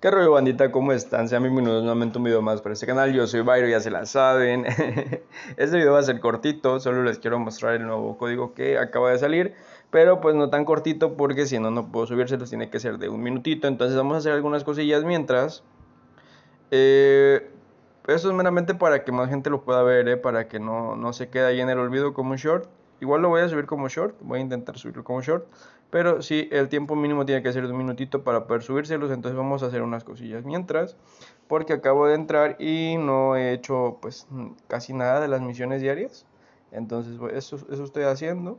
¿Qué rollo bandita? ¿Cómo están? Sean bienvenidos nuevamente a un video más para este canal. Yo soy Byron, ya se la saben. Este video va a ser cortito, solo les quiero mostrar el nuevo código que acaba de salir. Pero pues no tan cortito porque si no, no puedo los tiene que ser de un minutito. Entonces vamos a hacer algunas cosillas mientras. Eh, eso esto es meramente para que más gente lo pueda ver, eh, para que no, no se quede ahí en el olvido como un short. Igual lo voy a subir como short, voy a intentar subirlo como short, pero si el tiempo mínimo tiene que ser de un minutito para poder subírselos, entonces vamos a hacer unas cosillas mientras, porque acabo de entrar y no he hecho pues casi nada de las misiones diarias, entonces pues, eso, estoy haciendo.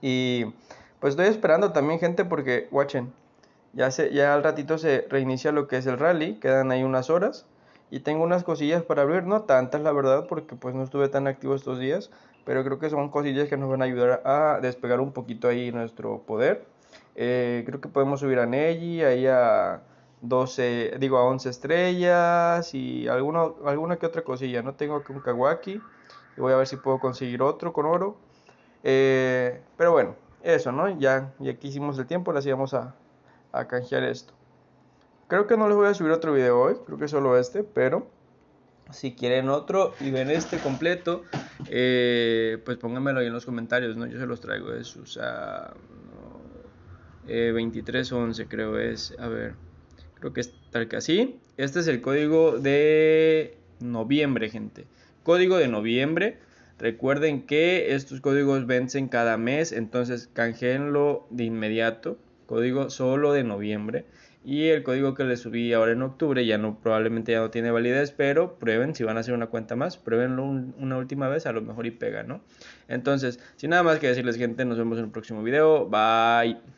Y pues estoy esperando también gente porque, watchen, ya, ya al ratito se reinicia lo que es el rally, quedan ahí unas horas y tengo unas cosillas para abrir, no tantas la verdad, porque pues no estuve tan activo estos días, pero creo que son cosillas que nos van a ayudar a despegar un poquito ahí nuestro poder. Eh, creo que podemos subir a Neji, ahí a 12, digo a 11 estrellas y alguna que otra cosilla. No tengo aquí un Kawaki y voy a ver si puedo conseguir otro con oro. Eh, pero bueno, eso, ¿no? Ya, ya que hicimos el tiempo, ahora sí vamos a, a canjear esto. Creo que no les voy a subir otro video hoy, creo que solo este, pero si quieren otro y ven este completo, eh, pues pónganmelo ahí en los comentarios, ¿no? Yo se los traigo de sus a, ah, 2311 eh, creo es, a ver, creo que es tal que así. Este es el código de noviembre, gente. Código de noviembre. Recuerden que estos códigos vencen cada mes, entonces canjeenlo de inmediato. Código solo de noviembre. Y el código que les subí ahora en octubre ya no, probablemente ya no tiene validez, pero prueben, si van a hacer una cuenta más, pruébenlo una última vez, a lo mejor y pega, ¿no? Entonces, sin nada más que decirles, gente, nos vemos en el próximo video. Bye.